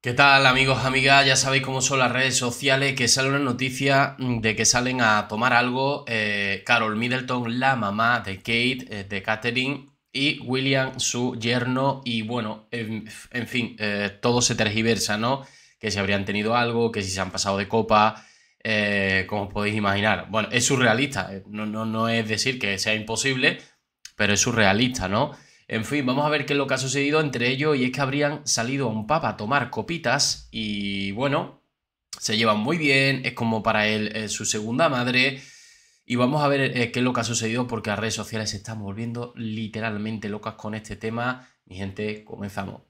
¿Qué tal amigos, amigas? Ya sabéis cómo son las redes sociales, que sale una noticia mm, de que salen a tomar algo eh, Carol Middleton, la mamá de Kate, eh, de Catherine, y William, su yerno, y bueno, en, fin, eh, todo se tergiversa, ¿no? Que si habrían tenido algo, que si se han pasado de copa, como podéis imaginar. Bueno, es surrealista, no, no es decir que sea imposible, pero es surrealista, ¿no? En fin, vamos a ver qué es lo que ha sucedido entre ellos y es que habrían salido a un papa a tomar copitas y bueno, se llevan muy bien, es como para él eh, su segunda madre. Y vamos a ver eh, qué es lo que ha sucedido porque las redes sociales se están volviendo literalmente locas con este tema. Mi gente, comenzamos.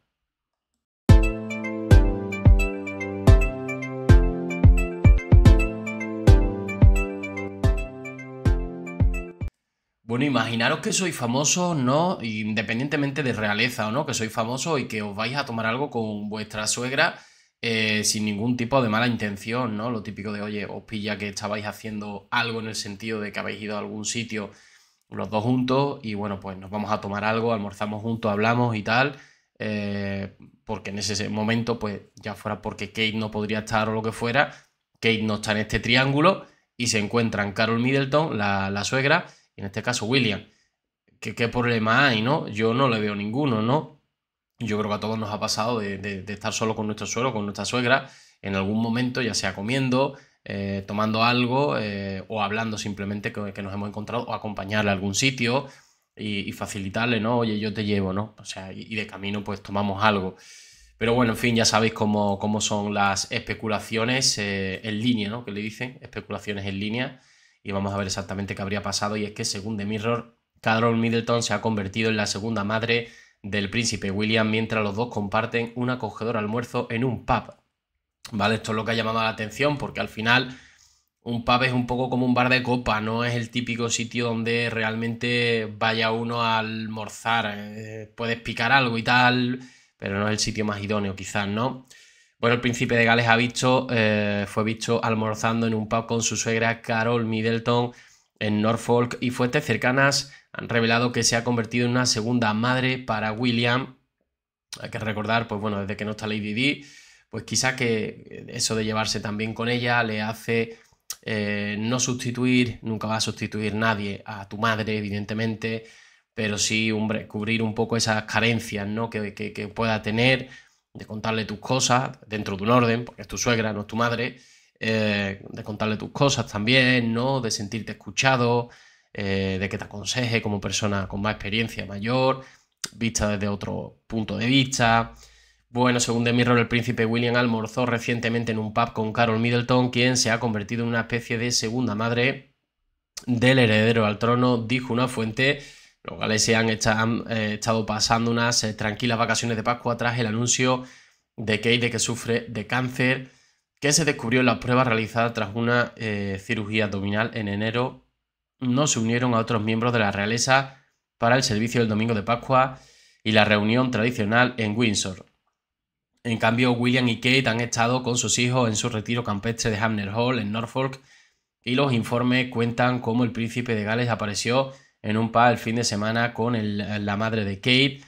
imaginaros que sois famosos, ¿no? Independientemente de realeza o no, que sois famosos y que os vais a tomar algo con vuestra suegra eh, sin ningún tipo de mala intención, ¿no? Lo típico de, oye, os pilla que estabais haciendo algo en el sentido de que habéis ido a algún sitio los dos juntos y bueno, pues nos vamos a tomar algo, almorzamos juntos, hablamos y tal, eh, porque en ese momento, pues ya fuera porque Kate no podría estar o lo que fuera, Kate no está en este triángulo y se encuentran Carol Middleton, la, la suegra, en este caso William, ¿qué, problema hay, no? Yo no le veo ninguno, ¿no? Yo creo que a todos nos ha pasado de, estar solo con nuestro suegro, con nuestra suegra, en algún momento, ya sea comiendo, eh, tomando algo eh, o hablando simplemente que, nos hemos encontrado o acompañarle a algún sitio y, facilitarle, ¿no? Oye, yo te llevo, ¿no? O sea, y, de camino pues tomamos algo. Pero bueno, en fin, ya sabéis cómo, son las especulaciones eh, en línea, ¿no? Que le dicen, especulaciones en línea y vamos a ver exactamente qué habría pasado y es que según The Mirror, Carol Middleton se ha convertido en la segunda madre del príncipe William mientras los dos comparten un acogedor almuerzo en un pub. ¿Vale? Esto es lo que ha llamado la atención porque al final un pub es un poco como un bar de copa, no es el típico sitio donde realmente vaya uno a almorzar, eh, puedes picar algo y tal, pero no es el sitio más idóneo quizás, ¿no? Bueno, el príncipe de Gales ha visto, eh, fue visto almorzando en un pub con su suegra Carol Middleton en Norfolk y fuentes cercanas han revelado que se ha convertido en una segunda madre para William. Hay que recordar, pues bueno, desde que no está Lady Di, pues quizá que eso de llevarse también con ella le hace eh, no sustituir, nunca va a sustituir nadie a tu madre, evidentemente, pero sí cubrir un poco esas carencias ¿no? que, que pueda tener de contarle tus cosas dentro de un orden, porque es tu suegra, no es tu madre, eh, de contarle tus cosas también, ¿no? De sentirte escuchado, eh, de que te aconseje como persona con más experiencia mayor, vista desde otro punto de vista. Bueno, según mi Mirror, el príncipe William almorzó recientemente en un pub con Carol Middleton, quien se ha convertido en una especie de segunda madre del heredero al trono, dijo una fuente los Gales han eh, estado pasando unas eh, tranquilas vacaciones de Pascua tras el anuncio de Kate de que sufre de cáncer que se descubrió en las pruebas realizadas tras una eh, cirugía abdominal en enero. No se unieron a otros miembros de la realeza para el servicio del domingo de Pascua y la reunión tradicional en Windsor. En cambio, William y Kate han estado con sus hijos en su retiro campestre de Hamner Hall en Norfolk y los informes cuentan cómo el príncipe de Gales apareció en un par el fin de semana con la madre de Kate,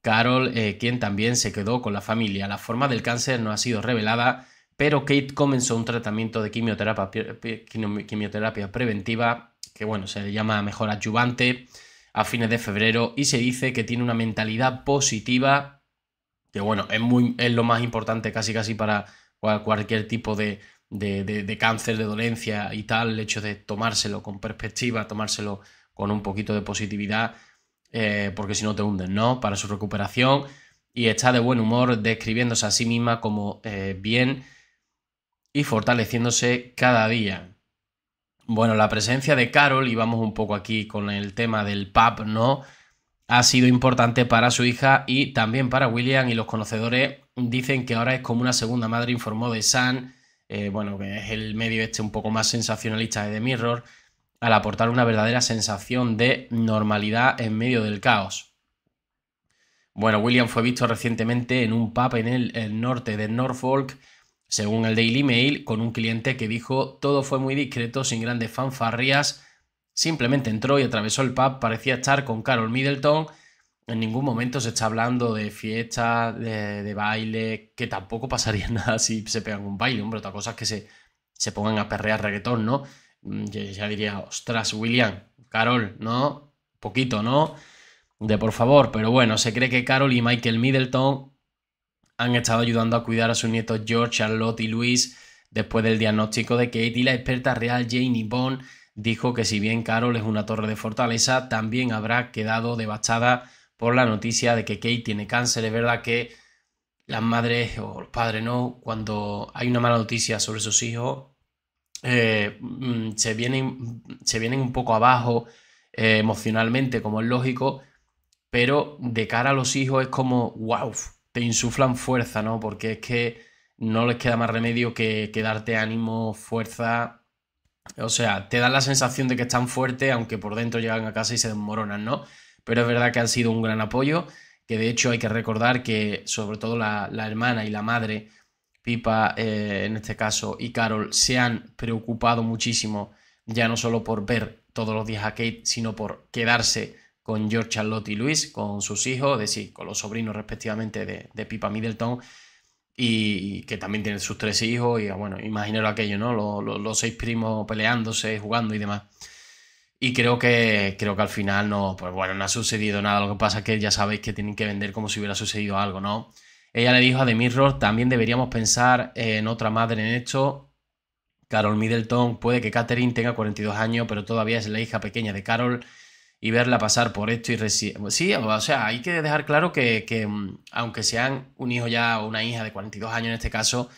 Carol, eh, quien también se quedó con la familia. La forma del cáncer no ha sido revelada, pero Kate comenzó un tratamiento de quimioterapia, quimioterapia preventiva, que bueno, se le llama mejor adyuvante, a fines de febrero y se dice que tiene una mentalidad positiva, que bueno, es, muy, es lo más importante casi casi para cualquier tipo de cáncer, de dolencia y tal, el hecho de tomárselo con perspectiva, tomárselo con un poquito de positividad, eh, porque si no te hunden, ¿no? Para su recuperación y está de buen humor describiéndose a sí misma como eh, bien y fortaleciéndose cada día. Bueno, la presencia de Carol, y vamos un poco aquí con el tema del pub, ¿no? Ha sido importante para su hija y también para William y los conocedores dicen que ahora es como una segunda madre, informó de San, eh, bueno, que es el medio este un poco más sensacionalista de The Mirror, al aportar una verdadera sensación de normalidad en medio del caos. Bueno, William fue visto recientemente en un pub en el, norte de Norfolk, según el Daily Mail, con un cliente que dijo todo fue muy discreto, sin grandes fanfarrías, simplemente entró y atravesó el pub, parecía estar con Carol Middleton, en ningún momento se está hablando de fiesta, de, baile, que tampoco pasaría nada si se pegan un baile, hombre, otra cosa es que se, se pongan a perrear reggaetón, ¿no? Mm, ya diría, ostras, William, Carol, ¿no? Poquito, ¿no? De por favor, pero bueno, se cree que Carol y Michael Middleton han estado ayudando a cuidar a sus nietos George, Charlotte y Luis después del diagnóstico de Kate y la experta real Janie Bond dijo que si bien Carol es una torre de fortaleza, también habrá quedado devastada por la noticia de que Kate tiene cáncer. Es verdad que las madres o los padres, ¿no? Cuando hay una mala noticia sobre sus hijos, eh, mm, se, vienen, se, vienen, un poco abajo eh, emocionalmente, como es lógico, pero de cara a los hijos es como, wow, te insuflan fuerza, ¿no? Porque es que no les queda más remedio que, que darte ánimo, fuerza. O sea, te dan la sensación de que están fuertes, aunque por dentro llegan a casa y se desmoronan, ¿no? Pero es verdad que han sido un gran apoyo, que de hecho hay que recordar que sobre todo la hermana y la madre Pipa, eh, en este caso, y Carol se han preocupado muchísimo, ya no solo por ver todos los días a Kate, sino por quedarse con George, Charlotte y Luis, con sus hijos, es decir, con los sobrinos respectivamente de, Pipa Middleton, y, que también tiene sus tres hijos, y bueno, imaginaros aquello, ¿no? Los, seis primos peleándose, jugando y demás. Y creo que, creo que al final no, pues bueno, no ha sucedido nada. Lo que pasa es que ya sabéis que tienen que vender como si hubiera sucedido algo, ¿no? Ella le dijo a The Mirror, también deberíamos pensar en otra madre en esto. Carol Middleton, puede que Catherine tenga 42 años, pero todavía es la hija pequeña de Carol y verla pasar por esto y Sí, o sea, hay que dejar claro que, mm, aunque sean un hijo ya o una hija de 42 años en este caso,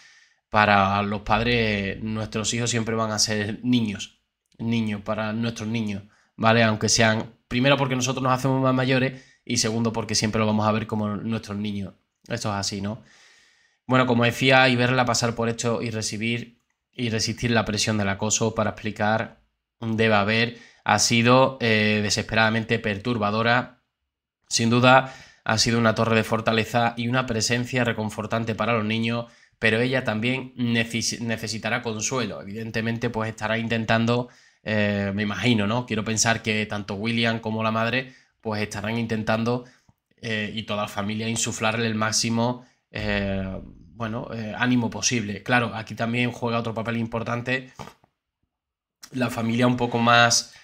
para los padres nuestros hijos siempre van a ser niños, niños, para nuestros niños, ¿vale? Aunque sean, primero porque nosotros nos hacemos más mayores y segundo porque siempre lo vamos a ver como nuestros niños. Esto es así, ¿no? Bueno, como decía, y verla pasar por esto y recibir y resistir la presión del acoso para explicar debe haber ha sido eh, desesperadamente perturbadora. Sin duda, ha sido una torre de fortaleza y una presencia reconfortante para los niños, pero ella también necesitará consuelo. Evidentemente, pues estará intentando, eh, me imagino, ¿no? Quiero pensar que tanto William como la madre, pues estarán intentando eh, y toda la familia insuflarle el máximo eh, bueno, eh, ánimo posible. Claro, aquí también juega otro papel importante la familia un poco más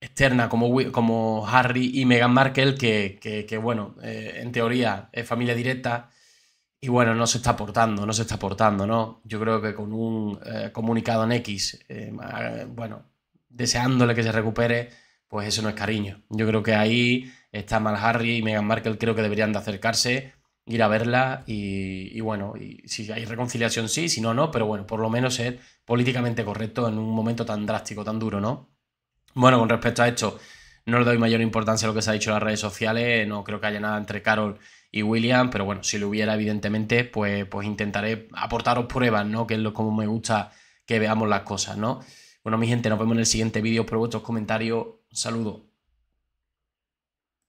externa como, como Harry y Meghan Markle, que, que, bueno, en teoría es familia directa y bueno, no se está aportando, no se está ¿no? Yo creo que con un comunicado en X, bueno, deseándole que se recupere, pues eso no es cariño. Yo creo que ahí está mal Harry y Meghan Markle, creo que deberían de acercarse, ir a verla y, bueno, y si hay reconciliación sí, si no, no, pero bueno, por lo menos ser políticamente correcto en un momento tan drástico, tan duro, ¿no? Bueno, con respecto a esto, no le doy mayor importancia a lo que se ha dicho en las redes sociales, no creo que haya nada entre Carol y William, pero bueno, si lo hubiera, evidentemente, pues, pues intentaré aportaros pruebas, ¿no? Que es lo como me gusta que veamos las cosas, ¿no? Bueno, mi gente, nos vemos en el siguiente vídeo. Por vuestros comentarios saludo.